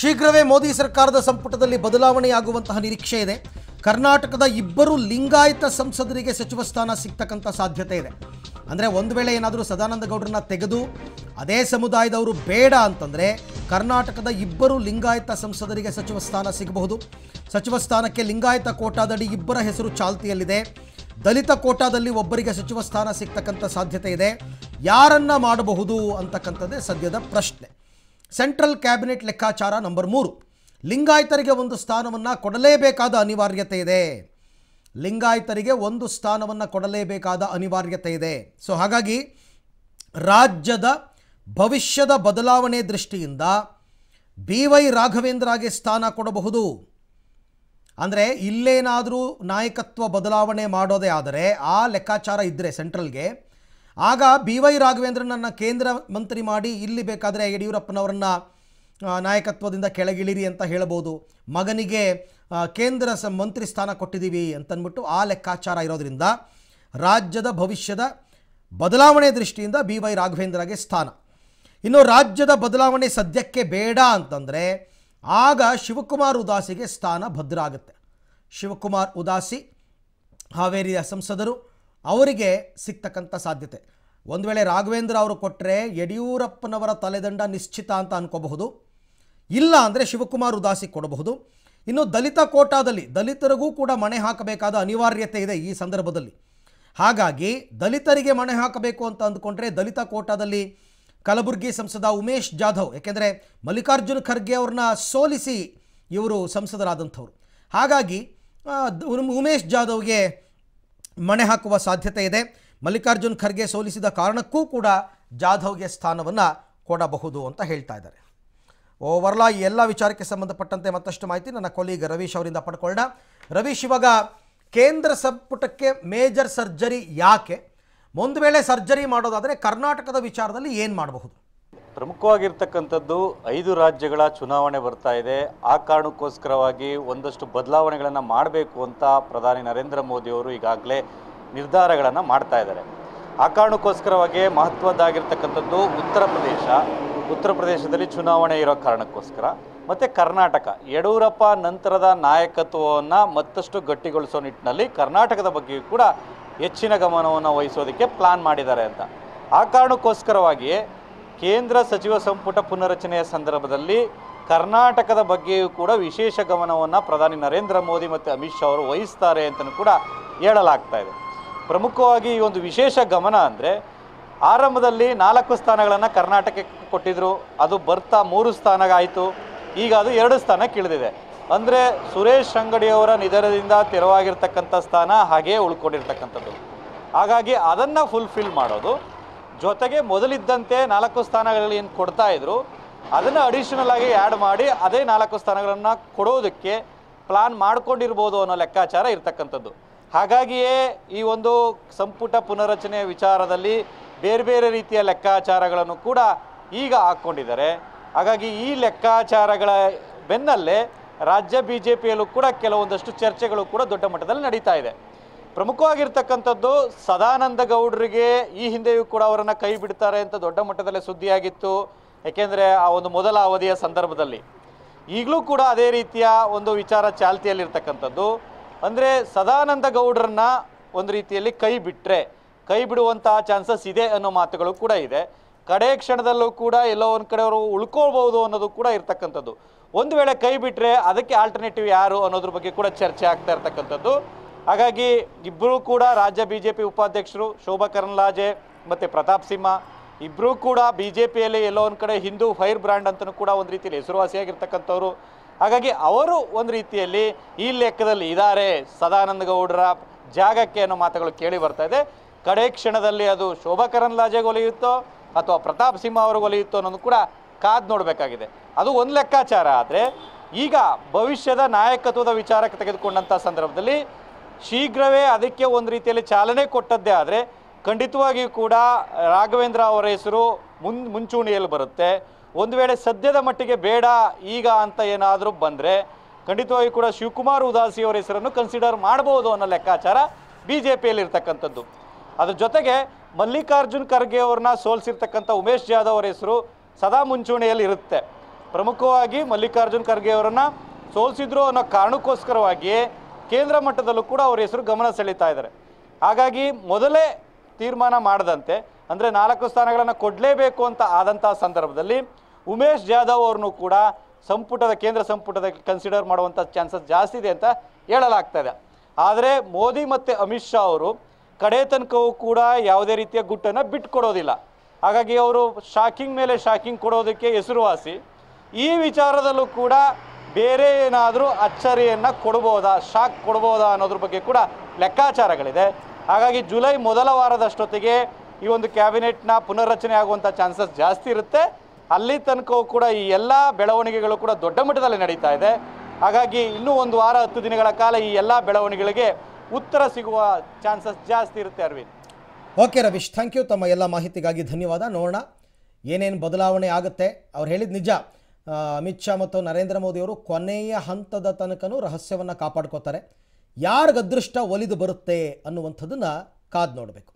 ಶೀಘ್ರವೇ ಮೋದಿ ಸರ್ಕಾರದ ಸಂಪುಟದಲ್ಲಿ ಬದಲಾವಣೆಯಾಗುವಂತಹ ನಿರೀಕ್ಷೆ ಇದೆ ಕರ್ನಾಟಕದ ಇಬ್ಬರು ಲಿಂಗಾಯತ ಸಂಸದರಿಗೆ ಸಚಿವ ಸ್ಥಾನ ಸಿಗ್ತಕ್ಕಂಥ ಸಾಧ್ಯತೆ ಇದೆ ಅಂದರೆ ಒಂದು ವೇಳೆ ಏನಾದರೂ ಸದಾನಂದ ಗೌಡರನ್ನ ತೆಗೆದು ಅದೇ ಸಮುದಾಯದವರು ಬೇಡ ಅಂತಂದರೆ ಕರ್ನಾಟಕದ ಇಬ್ಬರು ಲಿಂಗಾಯತ ಸಂಸದರಿಗೆ ಸಚಿವ ಸ್ಥಾನ ಸಿಗಬಹುದು ಸಚಿವ ಸ್ಥಾನಕ್ಕೆ ಲಿಂಗಾಯತ ಕೋಟಾದಡಿ ಇಬ್ಬರ ಹೆಸರು ಚಾಲ್ತಿಯಲ್ಲಿದೆ ದಲಿತ ಕೋಟಾದಲ್ಲಿ ಒಬ್ಬರಿಗೆ ಸಚಿವ ಸ್ಥಾನ ಸಿಗ್ತಕ್ಕಂಥ ಸಾಧ್ಯತೆ ಇದೆ ಯಾರನ್ನ ಮಾಡಬಹುದು ಅಂತಕ್ಕಂಥದ್ದೇ ಸದ್ಯದ ಪ್ರಶ್ನೆ ಸೆಂಟ್ರಲ್ ಕ್ಯಾಬಿನೆಟ್ ಲೆಕ್ಕಾಚಾರ ನಂಬರ್ ಮೂರು ಲಿಂಗಾಯತರಿಗೆ ಒಂದು ಸ್ಥಾನವನ್ನು ಕೊಡಲೇಬೇಕಾದ ಅನಿವಾರ್ಯತೆ ಇದೆ ಲಿಂಗಾಯತರಿಗೆ ಒಂದು ಸ್ಥಾನವನ್ನು ಕೊಡಲೇಬೇಕಾದ ಅನಿವಾರ್ಯತೆ ಇದೆ ಸೊ ಹಾಗಾಗಿ ರಾಜ್ಯದ ಭವಿಷ್ಯದ ಬದಲಾವಣೆ ದೃಷ್ಟಿಯಿಂದ ಬಿ ವೈ ರಾಘವೇಂದ್ರಗೆ ಸ್ಥಾನ ಕೊಡಬಹುದು ಅಂದರೆ ಇಲ್ಲೇನಾದರೂ ನಾಯಕತ್ವ ಬದಲಾವಣೆ ಮಾಡೋದೇ ಆದರೆ ಆ ಲೆಕ್ಕಾಚಾರ ಇದ್ದರೆ ಸೆಂಟ್ರಲ್ಗೆ ಆಗ ಬಿ ವೈ ರಾಘವೇಂದ್ರನನ್ನು ಕೇಂದ್ರ ಮಂತ್ರಿ ಮಾಡಿ ಇಲ್ಲಿ ಬೇಕಾದರೆ ಯಡಿಯೂರಪ್ಪನವರನ್ನು ನಾಯಕತ್ವದಿಂದ ಕೆಳಗಿಳಿರಿ ಅಂತ ಹೇಳ್ಬೋದು ಮಗನಿಗೆ ಕೇಂದ್ರ ಸ ಮಂತ್ರಿ ಸ್ಥಾನ ಕೊಟ್ಟಿದ್ದೀವಿ ಅಂತನ್ಬಿಟ್ಟು ಆ ಲೆಕ್ಕಾಚಾರ ಇರೋದರಿಂದ ರಾಜ್ಯದ ಭವಿಷ್ಯದ ಬದಲಾವಣೆ ದೃಷ್ಟಿಯಿಂದ ಬಿ ವೈ ರಾಘವೇಂದ್ರಗೆ ಸ್ಥಾನ ಇನ್ನು ರಾಜ್ಯದ ಬದಲಾವಣೆ ಸದ್ಯಕ್ಕೆ ಬೇಡ ಅಂತಂದರೆ ಆಗ ಶಿವಕುಮಾರ್ ಉದಾಸಿಗೆ ಸ್ಥಾನ ಭದ್ರ ಆಗುತ್ತೆ ಶಿವಕುಮಾರ್ ಉದಾಸಿ ಹಾವೇರಿಯ ಸಂಸದರು ಅವರಿಗೆ ಸಿಗ್ತಕ್ಕಂಥ ಸಾಧ್ಯತೆ ಒಂದು ವೇಳೆ ರಾಘವೇಂದ್ರ ಅವರು ಕೊಟ್ಟರೆ ಯಡಿಯೂರಪ್ಪನವರ ತಲೆದಂಡ ನಿಶ್ಚಿತ ಅಂತ ಅನ್ಕೋಬಹುದು ಇಲ್ಲ ಅಂದರೆ ಶಿವಕುಮಾರ್ ಉದಾಸಿ ಕೊಡಬಹುದು ಇನ್ನು ದಲಿತ ಕೋಟಾದಲ್ಲಿ ದಲಿತರಿಗೂ ಕೂಡ ಮಣೆ ಹಾಕಬೇಕಾದ ಅನಿವಾರ್ಯತೆ ಇದೆ ಈ ಸಂದರ್ಭದಲ್ಲಿ ಹಾಗಾಗಿ ದಲಿತರಿಗೆ ಮಣೆ ಹಾಕಬೇಕು ಅಂತ ಅಂದುಕೊಂಡ್ರೆ ದಲಿತ ಕೋಟಾದಲ್ಲಿ ಕಲಬುರಗಿ ಸಂಸದ ಉಮೇಶ್ ಜಾಧವ್ ಯಾಕೆಂದರೆ ಮಲ್ಲಿಕಾರ್ಜುನ್ ಖರ್ಗೆ ಅವ್ರನ್ನ ಸೋಲಿಸಿ ಇವರು ಸಂಸದರಾದಂಥವ್ರು ಹಾಗಾಗಿ ಉಮೇಶ್ ಜಾಧವ್ಗೆ ಮಣೆ ಹಾಕುವ ಸಾಧ್ಯತೆ ಇದೆ ಮಲ್ಲಿಕಾರ್ಜುನ್ ಖರ್ಗೆ ಸೋಲಿಸಿದ ಕಾರಣಕ್ಕೂ ಕೂಡ ಜಾಧವ್ಗೆ ಸ್ಥಾನವನ್ನು ಕೊಡಬಹುದು ಅಂತ ಹೇಳ್ತಾ ಇದ್ದಾರೆ ಓವರ್ಲಾ ಈ ಎಲ್ಲ ವಿಚಾರಕ್ಕೆ ಸಂಬಂಧಪಟ್ಟಂತೆ ಮತ್ತಷ್ಟು ಮಾಹಿತಿ ನನ್ನ ಕೊಲೀಗ್ ರವೀಶ್ ಅವರಿಂದ ಪಡ್ಕೊಳ್ಳೋಣ ರವೀಶ್ ಇವಾಗ ಕೇಂದ್ರ ಸಂಪುಟಕ್ಕೆ ಮೇಜರ್ ಸರ್ಜರಿ ಯಾಕೆ ಒಂದು ವೇಳೆ ಸರ್ಜರಿ ಮಾಡೋದಾದರೆ ಕರ್ನಾಟಕದ ವಿಚಾರದಲ್ಲಿ ಏನು ಮಾಡಬಹುದು ಪ್ರಮುಖವಾಗಿರ್ತಕ್ಕಂಥದ್ದು ಐದು ರಾಜ್ಯಗಳ ಚುನಾವಣೆ ಬರ್ತಾ ಇದೆ ಆ ಕಾರಣಕ್ಕೋಸ್ಕರವಾಗಿ ಒಂದಷ್ಟು ಬದಲಾವಣೆಗಳನ್ನು ಮಾಡಬೇಕು ಅಂತ ಪ್ರಧಾನಿ ನರೇಂದ್ರ ಮೋದಿಯವರು ಈಗಾಗಲೇ ನಿರ್ಧಾರಗಳನ್ನು ಮಾಡ್ತಾ ಇದ್ದಾರೆ ಆ ಕಾರಣಕ್ಕೋಸ್ಕರವಾಗಿ ಮಹತ್ವದ್ದಾಗಿರ್ತಕ್ಕಂಥದ್ದು ಉತ್ತರ ಪ್ರದೇಶ ಉತ್ತರ ಪ್ರದೇಶದಲ್ಲಿ ಚುನಾವಣೆ ಇರೋ ಕಾರಣಕ್ಕೋಸ್ಕರ ಮತ್ತು ಕರ್ನಾಟಕ ಯಡಿಯೂರಪ್ಪ ನಂತರದ ನಾಯಕತ್ವವನ್ನು ಮತ್ತಷ್ಟು ಗಟ್ಟಿಗೊಳಿಸೋ ನಿಟ್ಟಿನಲ್ಲಿ ಕರ್ನಾಟಕದ ಬಗ್ಗೆಯೂ ಕೂಡ ಹೆಚ್ಚಿನ ಗಮನವನ್ನು ವಹಿಸೋದಕ್ಕೆ ಪ್ಲಾನ್ ಮಾಡಿದ್ದಾರೆ ಅಂತ ಆ ಕಾರಣಕ್ಕೋಸ್ಕರವಾಗಿಯೇ ಕೇಂದ್ರ ಸಚಿವ ಸಂಪುಟ ಪುನರಚನೆಯ ಸಂದರ್ಭದಲ್ಲಿ ಕರ್ನಾಟಕದ ಬಗ್ಗೆಯೂ ಕೂಡ ವಿಶೇಷ ಗಮನವನ್ನು ಪ್ರಧಾನಿ ನರೇಂದ್ರ ಮೋದಿ ಮತ್ತು ಅಮಿತ್ ಶಾ ಅವರು ವಹಿಸ್ತಾರೆ ಅಂತಲೂ ಕೂಡ ಹೇಳಲಾಗ್ತಾ ಇದೆ ಪ್ರಮುಖವಾಗಿ ಈ ಒಂದು ವಿಶೇಷ ಗಮನ ಅಂದರೆ ಆರಂಭದಲ್ಲಿ ನಾಲ್ಕು ಸ್ಥಾನಗಳನ್ನು ಕರ್ನಾಟಕಕ್ಕೆ ಕೊಟ್ಟಿದ್ದರು ಅದು ಬರ್ತಾ ಮೂರು ಸ್ಥಾನಗಾಯಿತು ಈಗ ಅದು ಎರಡು ಸ್ಥಾನಕ್ಕೆ ಇಳಿದಿದೆ ಅಂದರೆ ಸುರೇಶ್ ಅಂಗಡಿಯವರ ನಿಧನದಿಂದ ತೆರವಾಗಿರ್ತಕ್ಕಂಥ ಸ್ಥಾನ ಹಾಗೇ ಉಳ್ಕೊಂಡಿರ್ತಕ್ಕಂಥದ್ದು ಹಾಗಾಗಿ ಅದನ್ನು ಫುಲ್ಫಿಲ್ ಮಾಡೋದು ಜೊತೆಗೆ ಮೊದಲಿದ್ದಂತೆ ನಾಲ್ಕು ಸ್ಥಾನಗಳಲ್ಲಿ ಏನು ಕೊಡ್ತಾ ಇದ್ರು ಅದನ್ನು ಅಡಿಷನಲ್ ಆಗಿ ಆ್ಯಡ್ ಮಾಡಿ ಅದೇ ನಾಲ್ಕು ಸ್ಥಾನಗಳನ್ನು ಕೊಡೋದಕ್ಕೆ ಪ್ಲಾನ್ ಮಾಡ್ಕೊಂಡಿರ್ಬೋದು ಅನ್ನೋ ಲೆಕ್ಕಾಚಾರ ಇರತಕ್ಕಂಥದ್ದು ಹಾಗಾಗಿಯೇ ಈ ಒಂದು ಸಂಪುಟ ಪುನರಚನೆಯ ವಿಚಾರದಲ್ಲಿ ಬೇರೆ ಬೇರೆ ರೀತಿಯ ಲೆಕ್ಕಾಚಾರಗಳನ್ನು ಕೂಡ ಈಗ ಹಾಕ್ಕೊಂಡಿದ್ದಾರೆ ಹಾಗಾಗಿ ಈ ಲೆಕ್ಕಾಚಾರಗಳ ಬೆನ್ನಲ್ಲೇ ರಾಜ್ಯ ಬಿ ಜೆ ಪಿಯಲ್ಲೂ ಕೂಡ ಕೆಲವೊಂದಷ್ಟು ಚರ್ಚೆಗಳು ಕೂಡ ದೊಡ್ಡ ಮಟ್ಟದಲ್ಲಿ ನಡೀತಾ ಇದೆ ಪ್ರಮುಖವಾಗಿರ್ತಕ್ಕಂಥದ್ದು ಸದಾನಂದ ಗೌಡರಿಗೆ ಈ ಹಿಂದೆಯೂ ಕೂಡ ಅವರನ್ನು ಕೈ ಬಿಡ್ತಾರೆ ಅಂತ ದೊಡ್ಡ ಮಟ್ಟದಲ್ಲಿ ಸುದ್ದಿಯಾಗಿತ್ತು ಏಕೆಂದರೆ ಆ ಒಂದು ಮೊದಲ ಅವಧಿಯ ಸಂದರ್ಭದಲ್ಲಿ ಈಗಲೂ ಕೂಡ ಅದೇ ರೀತಿಯ ಒಂದು ವಿಚಾರ ಚಾಲ್ತಿಯಲ್ಲಿರ್ತಕ್ಕಂಥದ್ದು ಅಂದರೆ ಸದಾನಂದ ಗೌಡರನ್ನ ಒಂದು ರೀತಿಯಲ್ಲಿ ಕೈ ಬಿಟ್ಟರೆ ಕೈ ಬಿಡುವಂತಹ ಚಾನ್ಸಸ್ ಇದೆ ಅನ್ನೋ ಮಾತುಗಳು ಕೂಡ ಇದೆ ಕಡೆ ಕ್ಷಣದಲ್ಲೂ ಕೂಡ ಎಲ್ಲೋ ಒಂದು ಕಡೆ ಅವರು ಉಳ್ಕೋಬಹುದು ಅನ್ನೋದು ಕೂಡ ಇರ್ತಕ್ಕಂಥದ್ದು ಒಂದು ವೇಳೆ ಕೈ ಬಿಟ್ಟರೆ ಅದಕ್ಕೆ ಆಲ್ಟರ್ನೇಟಿವ್ ಯಾರು ಅನ್ನೋದ್ರ ಬಗ್ಗೆ ಕೂಡ ಚರ್ಚೆ ಆಗ್ತಾ ಇರ್ತಕ್ಕಂಥದ್ದು ಹಾಗಾಗಿ ಇಬ್ಬರೂ ಕೂಡ ರಾಜ್ಯ ಬಿ ಜೆ ಪಿ ಉಪಾಧ್ಯಕ್ಷರು ಶೋಭಾ ಕರಂದ್ಲಾಜೆ ಮತ್ತು ಪ್ರತಾಪ್ ಸಿಂಹ ಇಬ್ಬರೂ ಕೂಡ ಬಿ ಜೆ ಪಿಯಲ್ಲಿ ಎಲ್ಲೋ ಒಂದು ಕಡೆ ಹಿಂದೂ ಫೈರ್ ಬ್ರ್ಯಾಂಡ್ ಅಂತಲೂ ಕೂಡ ಒಂದು ರೀತಿಯಲ್ಲಿ ಹೆಸರುವಾಸಿಯಾಗಿರ್ತಕ್ಕಂಥವ್ರು ಹಾಗಾಗಿ ಅವರು ಒಂದು ರೀತಿಯಲ್ಲಿ ಈ ಲೆಕ್ಕದಲ್ಲಿ ಇದ್ದಾರೆ ಸದಾನಂದ ಗೌಡರ ಜಾಗಕ್ಕೆ ಅನ್ನೋ ಮಾತುಗಳು ಕೇಳಿ ಬರ್ತಾ ಇದೆ ಕಡೆ ಕ್ಷಣದಲ್ಲಿ ಅದು ಶೋಭಾ ಕರಂದ್ಲಾಜೆಗೆ ಒಲಿಯುತ್ತೋ ಅಥವಾ ಪ್ರತಾಪ್ ಸಿಂಹ ಅವ್ರಿಗೆ ಒಲಿಯುತ್ತೋ ಅನ್ನೋದು ಕೂಡ ಕಾದ್ ನೋಡಬೇಕಾಗಿದೆ ಅದು ಒಂದು ಲೆಕ್ಕಾಚಾರ ಆದರೆ ಈಗ ಭವಿಷ್ಯದ ನಾಯಕತ್ವದ ವಿಚಾರಕ್ಕೆ ತೆಗೆದುಕೊಂಡಂಥ ಸಂದರ್ಭದಲ್ಲಿ ಶೀಘ್ರವೇ ಅದಕ್ಕೆ ಒಂದು ರೀತಿಯಲ್ಲಿ ಚಾಲನೆ ಕೊಟ್ಟದ್ದೇ ಆದರೆ ಖಂಡಿತವಾಗಿಯೂ ಕೂಡ ರಾಘವೇಂದ್ರ ಅವರ ಹೆಸರು ಮುನ್ ಮುಂಚೂಣಿಯಲ್ಲಿ ಬರುತ್ತೆ ಒಂದು ವೇಳೆ ಸದ್ಯದ ಮಟ್ಟಿಗೆ ಬೇಡ ಈಗ ಅಂತ ಏನಾದರೂ ಬಂದರೆ ಖಂಡಿತವಾಗಿ ಕೂಡ ಶಿವಕುಮಾರ್ ಉದಾಸಿ ಅವರ ಹೆಸರನ್ನು ಕನ್ಸಿಡರ್ ಮಾಡಬಹುದು ಅನ್ನೋ ಲೆಕ್ಕಾಚಾರ ಬಿ ಜೆ ಪಿಯಲ್ಲಿರ್ತಕ್ಕಂಥದ್ದು ಅದ್ರ ಜೊತೆಗೆ ಮಲ್ಲಿಕಾರ್ಜುನ್ ಖರ್ಗೆ ಅವ್ರನ್ನ ಸೋಲಿಸಿರ್ತಕ್ಕಂಥ ಉಮೇಶ್ ಜಾಧವ್ ಅವರ ಹೆಸರು ಸದಾ ಮುಂಚೂಣಿಯಲ್ಲಿ ಇರುತ್ತೆ ಪ್ರಮುಖವಾಗಿ ಮಲ್ಲಿಕಾರ್ಜುನ್ ಖರ್ಗೆ ಅವರನ್ನು ಸೋಲಿಸಿದ್ರು ಅನ್ನೋ ಕಾರಣಕ್ಕೋಸ್ಕರವಾಗಿ ಕೇಂದ್ರ ಮಟ್ಟದಲ್ಲೂ ಕೂಡ ಅವರ ಹೆಸರು ಗಮನ ಸೆಳೀತಾ ಇದ್ದಾರೆ ಹಾಗಾಗಿ ಮೊದಲೇ ತೀರ್ಮಾನ ಮಾಡದಂತೆ ಅಂದರೆ ನಾಲ್ಕು ಸ್ಥಾನಗಳನ್ನು ಕೊಡಲೇಬೇಕು ಅಂತ ಆದಂಥ ಸಂದರ್ಭದಲ್ಲಿ ಉಮೇಶ್ ಜಾಧವ್ ಅವ್ರನ್ನೂ ಕೂಡ ಸಂಪುಟದ ಕೇಂದ್ರ ಸಂಪುಟದ ಕನ್ಸಿಡರ್ ಮಾಡುವಂಥ ಚಾನ್ಸಸ್ ಜಾಸ್ತಿ ಇದೆ ಅಂತ ಹೇಳಲಾಗ್ತಾ ಇದೆ ಆದರೆ ಮೋದಿ ಮತ್ತು ಅಮಿತ್ ಶಾ ಅವರು ಕಡೆ ತನಕವೂ ಕೂಡ ಯಾವುದೇ ರೀತಿಯ ಗುಟ್ಟನ್ನು ಬಿಟ್ಕೊಡೋದಿಲ್ಲ ಹಾಗಾಗಿ ಅವರು ಶಾಕಿಂಗ್ ಮೇಲೆ ಶಾಕಿಂಗ್ ಕೊಡೋದಕ್ಕೆ ಹೆಸರುವಾಸಿ ಈ ವಿಚಾರದಲ್ಲೂ ಕೂಡ ಬೇರೆ ಏನಾದರೂ ಅಚ್ಚರಿಯನ್ನು ಕೊಡ್ಬೋದಾ ಶಾಕ್ ಕೊಡ್ಬೋದಾ ಅನ್ನೋದ್ರ ಬಗ್ಗೆ ಕೂಡ ಲೆಕ್ಕಾಚಾರಗಳಿದೆ ಹಾಗಾಗಿ ಜುಲೈ ಮೊದಲ ವಾರದಷ್ಟೊತ್ತಿಗೆ ಈ ಒಂದು ಕ್ಯಾಬಿನೆಟ್ನ ಪುನರ್ರಚನೆ ಆಗುವಂಥ ಚಾನ್ಸಸ್ ಜಾಸ್ತಿ ಇರುತ್ತೆ ಅಲ್ಲಿ ತನಕವೂ ಕೂಡ ಈ ಎಲ್ಲ ಬೆಳವಣಿಗೆಗಳು ಕೂಡ ದೊಡ್ಡ ಮಟ್ಟದಲ್ಲಿ ನಡೀತಾ ಇದೆ ಹಾಗಾಗಿ ಇನ್ನೂ ಒಂದು ವಾರ ಹತ್ತು ದಿನಗಳ ಕಾಲ ಈ ಎಲ್ಲ ಬೆಳವಣಿಗೆಗಳಿಗೆ ಉತ್ತರ ಸಿಗುವ ಚಾನ್ಸಸ್ ಜಾಸ್ತಿ ಇರುತ್ತೆ Arvind okay Ravish thank you ತಮ್ಮ ಎಲ್ಲ ಮಾಹಿತಿಗಾಗಿ ಧನ್ಯವಾದ ನೋಡೋಣ ಏನೇನು ಬದಲಾವಣೆ ಆಗುತ್ತೆ ಅವ್ರು ಹೇಳಿದ ನಿಜ ಅಮಿತ್ ಶಾ ಮತ್ತು ನರೇಂದ್ರ ಮೋದಿಯವರು ಕೊನೆಯ ಹಂತದ ತನಕನೂ ರಹಸ್ಯವನ್ನು ಕಾಪಾಡ್ಕೋತಾರೆ ಯಾರಿಗದೃಷ್ಟ ಒಲಿದು ಬರುತ್ತೆ ಅನ್ನುವಂಥದ್ದನ್ನು ಕಾದ್ ನೋಡಬೇಕು